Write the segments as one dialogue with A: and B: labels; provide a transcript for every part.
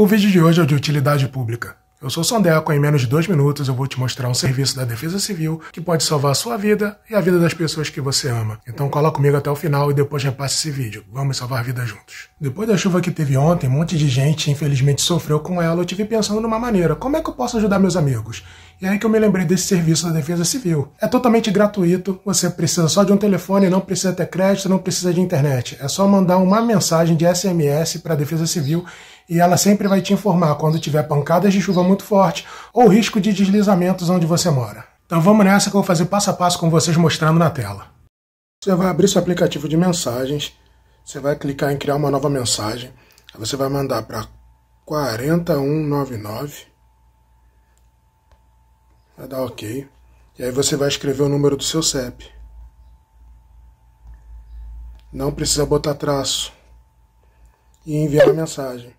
A: O vídeo de hoje é de utilidade pública. Eu sou Sondeco e em menos de dois minutos eu vou te mostrar um serviço da Defesa Civil que pode salvar a sua vida e a vida das pessoas que você ama. Então cola comigo até o final e depois repasse esse vídeo. Vamos salvar vidas juntos. Depois da chuva que teve ontem, um monte de gente infelizmente sofreu com ela. Eu tive pensando numa maneira, como é que eu posso ajudar meus amigos? E é aí que eu me lembrei desse serviço da Defesa Civil. É totalmente gratuito, você precisa só de um telefone, não precisa ter crédito, não precisa de internet. É só mandar uma mensagem de SMS para a Defesa Civil e ela sempre vai te informar quando tiver pancadas de chuva muito forte ou risco de deslizamentos onde você mora. Então vamos nessa que eu vou fazer passo a passo com vocês mostrando na tela. Você vai abrir seu aplicativo de mensagens, você vai clicar em criar uma nova mensagem, aí você vai mandar para 4199, vai dar OK, e aí você vai escrever o número do seu CEP. Não precisa botar traço e enviar a mensagem.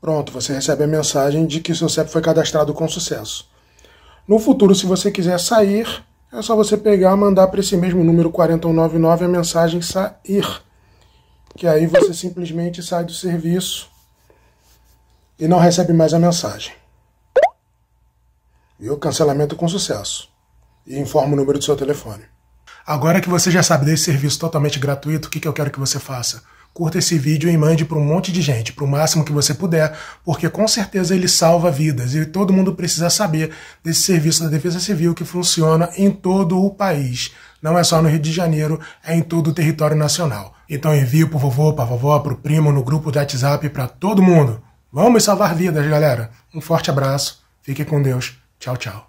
A: Pronto, você recebe a mensagem de que seu CEP foi cadastrado com sucesso. No futuro, se você quiser sair, é só você pegar, mandar para esse mesmo número 4199 a mensagem sair. Que aí você simplesmente sai do serviço e não recebe mais a mensagem. E o cancelamento com sucesso. E informa o número do seu telefone. Agora que você já sabe desse serviço totalmente gratuito, o que, que eu quero que você faça? curta esse vídeo e mande para um monte de gente, para o máximo que você puder, porque com certeza ele salva vidas e todo mundo precisa saber desse serviço da Defesa Civil que funciona em todo o país. Não é só no Rio de Janeiro, é em todo o território nacional. Então envie o vovô, para vovó, para o primo, no grupo do WhatsApp, para todo mundo. Vamos salvar vidas, galera. Um forte abraço, fique com Deus. Tchau, tchau.